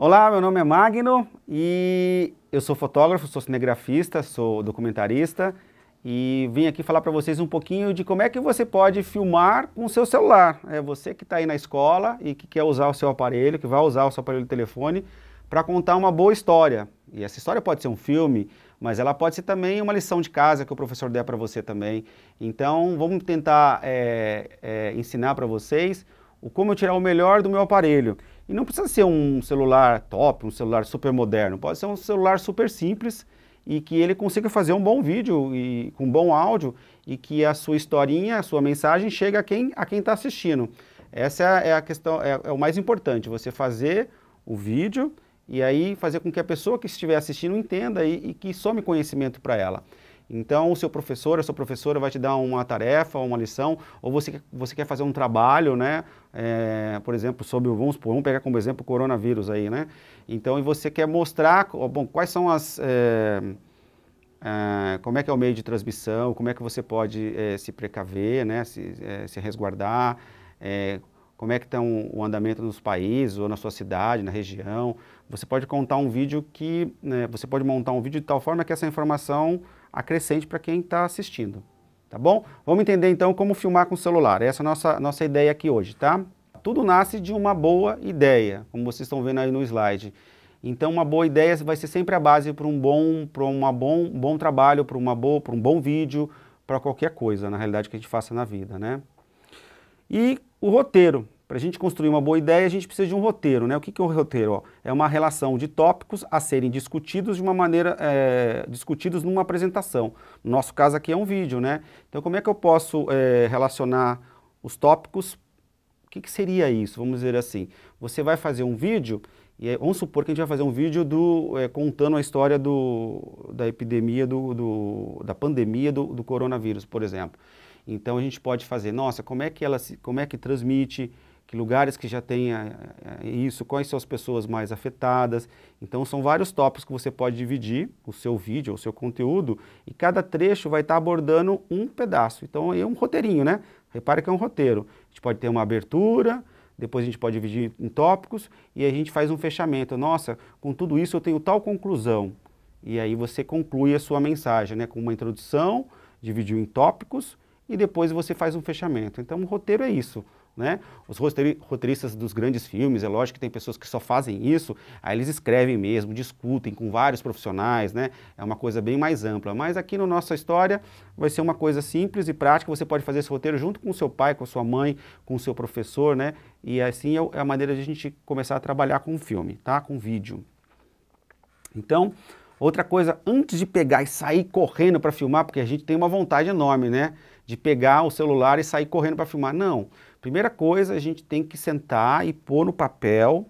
Olá, meu nome é Magno e eu sou fotógrafo, sou cinegrafista, sou documentarista e vim aqui falar para vocês um pouquinho de como é que você pode filmar com o seu celular. É você que está aí na escola e que quer usar o seu aparelho, que vai usar o seu aparelho de telefone para contar uma boa história. E essa história pode ser um filme, mas ela pode ser também uma lição de casa que o professor der para você também. Então, vamos tentar é, é, ensinar para vocês o como eu tirar o melhor do meu aparelho. E não precisa ser um celular top, um celular super moderno, pode ser um celular super simples e que ele consiga fazer um bom vídeo e com bom áudio e que a sua historinha, a sua mensagem chegue a quem a quem está assistindo. Essa é, é a questão, é, é, o mais importante, você fazer o vídeo e aí fazer com que a pessoa que estiver assistindo entenda e, e que some conhecimento para ela. Então, o seu professor, a sua professora vai te dar uma tarefa, uma lição, ou você, você quer fazer um trabalho, né? é, por exemplo, sobre, vamos, vamos pegar como exemplo o coronavírus aí, né? Então, e você quer mostrar, bom, quais são as... É, como é que é o meio de transmissão, como é que você pode se precaver, né, se, se resguardar, como é que está o andamento nos países ou na sua cidade, na região. Você pode contar um vídeo que, né, você pode montar um vídeo de tal forma que essa informação acrescente para quem está assistindo tá bom? Vamos entender então como filmar com o celular. Essa é a nossa, nossa ideia aqui hoje, tá? Tudo nasce de uma boa ideia, como vocês estão vendo aí no slide. Então, uma boa ideia vai ser sempre a base para um bom, para uma bom, bom trabalho, para uma boa, para um bom vídeo, para qualquer coisa, na realidade que a gente faça na vida, né? E o roteiro. Para a gente construir uma boa ideia, a gente precisa de um roteiro. Né? O que, que é um roteiro? Ó? É uma relação de tópicos a serem discutidos de uma maneira, é, discutidos numa apresentação. No nosso caso aqui é um vídeo, né? Então como é que eu posso é, relacionar os tópicos? O que, que seria isso? Vamos dizer assim, você vai fazer um vídeo e é, vamos supor que a gente vai fazer um vídeo do, é, contando a história do, da epidemia, do, do da pandemia do, do, coronavírus, por exemplo. Então a gente pode fazer, nossa, como é que ela se, como é que transmite, que lugares que já tenha eh, eh, isso, quais são as pessoas mais afetadas. Então são vários tópicos que você pode dividir o seu vídeo, o seu conteúdo, e cada trecho vai estar abordando um pedaço. Então é um roteirinho, né? Repare que é um roteiro. A gente pode ter uma abertura, depois a gente pode dividir em tópicos e a gente faz um fechamento. Nossa, com tudo isso eu tenho tal conclusão. E aí você conclui a sua mensagem, né, com uma introdução, dividiu em tópicos e depois você faz um fechamento. Então o roteiro é isso. Né? Os roteiristas dos grandes filmes, é lógico que tem pessoas que só fazem isso, aí eles escrevem mesmo, discutem com vários profissionais, né? É uma coisa bem mais ampla. Mas aqui na no nossa história vai ser uma coisa simples e prática, você pode fazer esse roteiro junto com seu pai, com sua mãe, com seu professor, né? E assim é, é a maneira de a gente começar a trabalhar com filme, tá? Com vídeo. Então, outra coisa, antes de pegar e sair correndo para filmar, porque a gente tem uma vontade enorme, né? De pegar o celular e sair correndo para filmar. Não. Não Primeira coisa, a gente tem que sentar e pôr no papel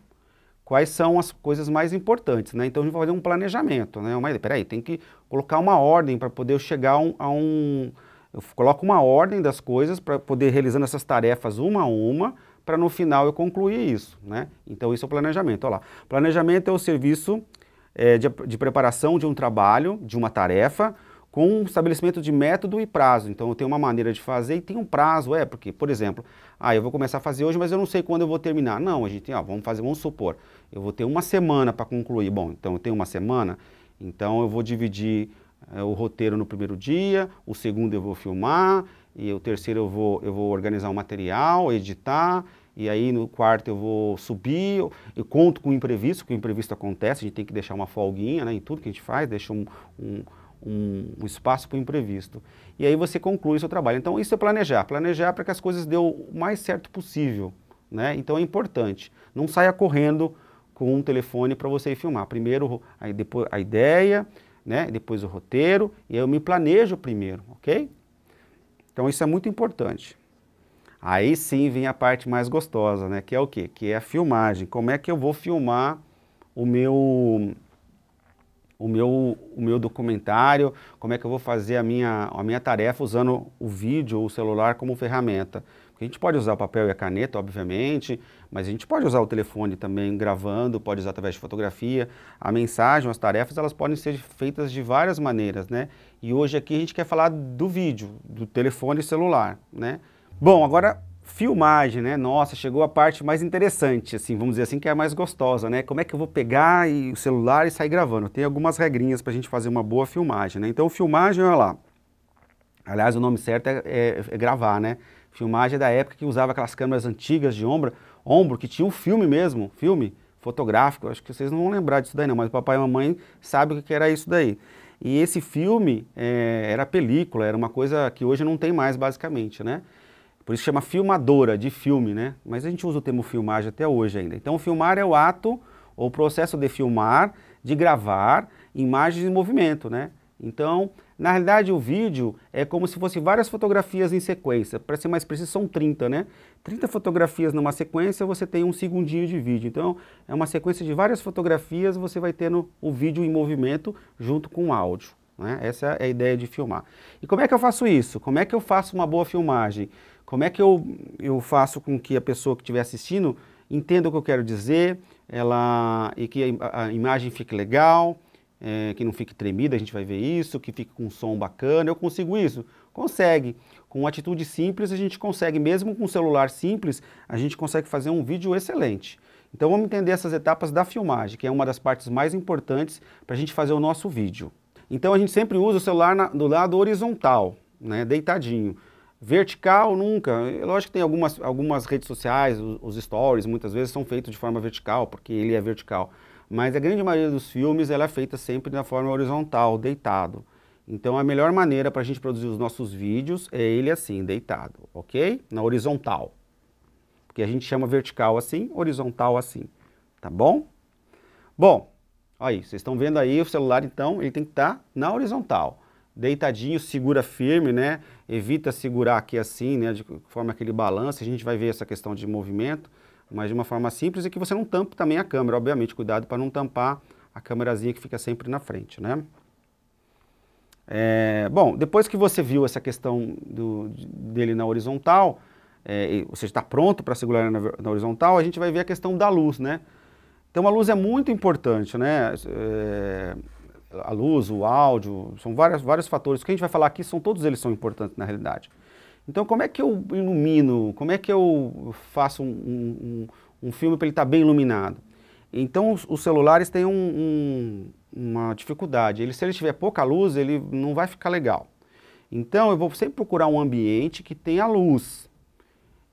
quais são as coisas mais importantes, né? Então a gente vai fazer um planejamento, né? ideia. peraí, tem que colocar uma ordem para poder chegar um, a um. Eu coloco uma ordem das coisas para poder realizando essas tarefas uma a uma, para no final eu concluir isso, né? Então isso é o planejamento. Olha lá. Planejamento é o serviço é, de, de preparação de um trabalho, de uma tarefa, com um estabelecimento de método e prazo. Então eu tenho uma maneira de fazer e tem um prazo, é, porque, por exemplo, ah, eu vou começar a fazer hoje, mas eu não sei quando eu vou terminar. Não, a gente tem, ah, ó, vamos fazer, vamos supor, eu vou ter uma semana para concluir. Bom, então eu tenho uma semana, então eu vou dividir é, o roteiro no primeiro dia, o segundo eu vou filmar, e o terceiro eu vou, eu vou organizar o um material, editar, e aí no quarto eu vou subir, eu, eu conto com o imprevisto, que o imprevisto acontece, a gente tem que deixar uma folguinha né, em tudo que a gente faz, deixa um, um um, um espaço para o imprevisto. E aí você conclui o seu trabalho. Então, isso é planejar. Planejar para que as coisas dê o mais certo possível. Né? Então, é importante. Não saia correndo com um telefone para você filmar. Primeiro aí depois, a ideia, né? depois o roteiro, e eu me planejo primeiro, ok? Então, isso é muito importante. Aí sim vem a parte mais gostosa, né? Que é o quê? Que é a filmagem. Como é que eu vou filmar o meu o meu, o meu documentário, como é que eu vou fazer a minha, a minha tarefa usando o vídeo ou o celular como ferramenta. a gente pode usar o papel e a caneta, obviamente, mas a gente pode usar o telefone também gravando, pode usar através de fotografia. A mensagem, as tarefas, elas podem ser feitas de várias maneiras, né? E hoje aqui a gente quer falar do vídeo, do telefone celular, né? Bom, agora filmagem, né? Nossa, chegou a parte mais interessante, assim, vamos dizer assim, que é a mais gostosa, né? Como é que eu vou pegar e, o celular e sair gravando? Tem algumas regrinhas para a gente fazer uma boa filmagem, né? Então, filmagem, olha lá. Aliás, o nome certo é, é, é gravar, né? Filmagem é da época que usava aquelas câmeras antigas de ombro, ombro que tinha um filme mesmo, filme fotográfico. Acho que vocês não vão lembrar disso daí, não, mas o papai e a mamãe sabem o que era isso daí. E esse filme é, era película, era uma coisa que hoje não tem mais, basicamente, né? Por isso chama filmadora, de filme, né? Mas a gente usa o termo filmagem até hoje ainda. Então, filmar é o ato ou processo de filmar, de gravar imagens em movimento, né? Então, na realidade, o vídeo é como se fosse várias fotografias em sequência. Para ser mais preciso, são 30, né? 30 fotografias numa sequência, você tem um segundinho de vídeo. Então, é uma sequência de várias fotografias, você vai tendo o vídeo em movimento junto com o áudio. Né? Essa é a ideia de filmar. E como é que eu faço isso? Como é que eu faço uma boa filmagem? Como é que eu, eu faço com que a pessoa que estiver assistindo entenda o que eu quero dizer ela, e que a, a imagem fique legal, é, que não fique tremida, a gente vai ver isso, que fique com um som bacana. Eu consigo isso? Consegue. Com uma atitude simples, a gente consegue, mesmo com um celular simples, a gente consegue fazer um vídeo excelente. Então vamos entender essas etapas da filmagem, que é uma das partes mais importantes para a gente fazer o nosso vídeo. Então a gente sempre usa o celular na, do lado horizontal, né, deitadinho. Vertical, nunca. É lógico que tem algumas, algumas redes sociais, os, os stories muitas vezes são feitos de forma vertical, porque ele é vertical. Mas a grande maioria dos filmes ela é feita sempre na forma horizontal, deitado. Então a melhor maneira para a gente produzir os nossos vídeos é ele assim, deitado, ok? Na horizontal. Porque a gente chama vertical assim, horizontal assim, tá bom? Bom, aí, vocês estão vendo aí o celular então, ele tem que estar tá na horizontal deitadinho, segura firme, né? Evita segurar aqui assim, né? De forma que ele balance. A gente vai ver essa questão de movimento, mas de uma forma simples e que você não tampe também a câmera. Obviamente, cuidado para não tampar a câmerazinha que fica sempre na frente, né? É, bom, depois que você viu essa questão do, dele na horizontal, é, você está pronto para segurar na, na horizontal, a gente vai ver a questão da luz, né? Então a luz é muito importante, né? É, a luz, o áudio, são vários vários fatores. O que a gente vai falar aqui, são todos eles são importantes na realidade. Então, como é que eu ilumino? Como é que eu faço um, um, um filme para ele estar tá bem iluminado? Então, os, os celulares têm um, uma dificuldade. Ele, se ele tiver pouca luz, ele não vai ficar legal. Então, eu vou sempre procurar um ambiente que tenha luz.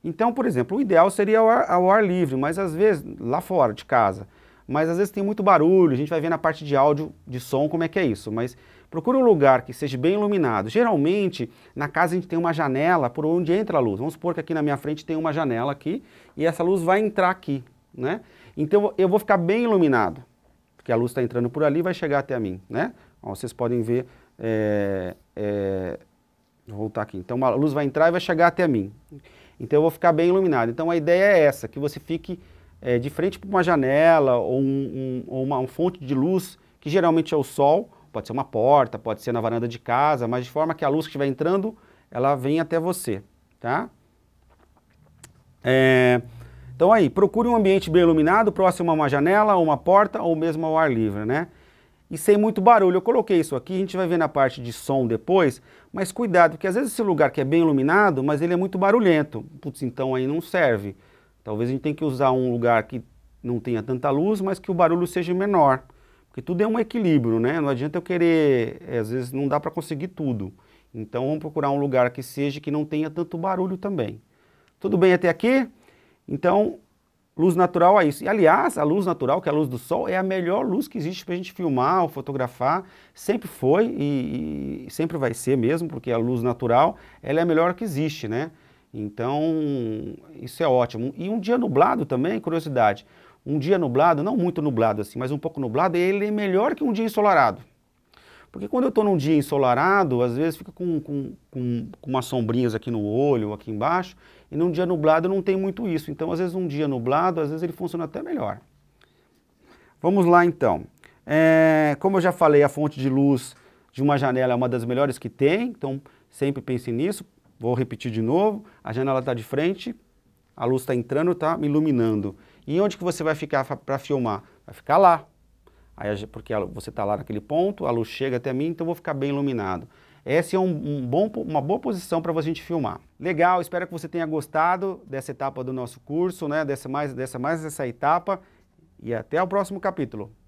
Então, por exemplo, o ideal seria ao ar, ao ar livre, mas às vezes, lá fora de casa, mas às vezes tem muito barulho, a gente vai ver na parte de áudio, de som, como é que é isso, mas procure um lugar que seja bem iluminado. Geralmente, na casa a gente tem uma janela por onde entra a luz. Vamos supor que aqui na minha frente tem uma janela aqui e essa luz vai entrar aqui, né? Então eu vou ficar bem iluminado, porque a luz está entrando por ali e vai chegar até a mim, né? Ó, vocês podem ver, é, é, vou voltar aqui. Então a luz vai entrar e vai chegar até a mim. Então eu vou ficar bem iluminado. Então a ideia é essa, que você fique é, de frente para uma janela ou, um, um, ou uma, uma fonte de luz, que geralmente é o sol, pode ser uma porta, pode ser na varanda de casa, mas de forma que a luz que estiver entrando, ela vem até você, tá? É, então aí, procure um ambiente bem iluminado, próximo a uma janela, uma porta ou mesmo ao ar livre, né? E sem muito barulho, eu coloquei isso aqui, a gente vai ver na parte de som depois, mas cuidado, porque às vezes esse lugar que é bem iluminado, mas ele é muito barulhento, putz, então aí não serve. Talvez a gente tenha que usar um lugar que não tenha tanta luz, mas que o barulho seja menor. Porque tudo é um equilíbrio, né? Não adianta eu querer, eh, às vezes não dá para conseguir tudo. Então vamos procurar um lugar que seja que não tenha tanto barulho também. Tudo bem até aqui? Então, luz natural é isso. E aliás, a luz natural, que é a luz do sol, é a melhor luz que existe para a gente filmar ou fotografar. Sempre foi e, e sempre vai ser mesmo, porque a luz natural ela é a melhor que existe, né? Então, isso é ótimo. E um dia nublado também, curiosidade, um dia nublado, não muito nublado assim, mas um pouco nublado, ele é melhor que um dia ensolarado. Porque quando eu estou num dia ensolarado, às vezes fica com, com, com, com umas sombrinhas aqui no olho, aqui embaixo, e num dia nublado não tem muito isso. Então, às vezes um dia nublado, às vezes ele funciona até melhor. Vamos lá então. É, como eu já falei, a fonte de luz de uma janela é uma das melhores que tem, então sempre pense nisso. Vou repetir de novo, a janela está de frente, a luz está entrando, está me iluminando. E onde que você vai ficar para filmar? Vai ficar lá. Aí, porque você está lá naquele ponto, a luz chega até mim, então eu vou ficar bem iluminado. Essa é um, um bom, uma boa posição para a gente filmar. Legal, espero que você tenha gostado dessa etapa do nosso curso, né? dessa, mais, dessa mais essa etapa. E até o próximo capítulo.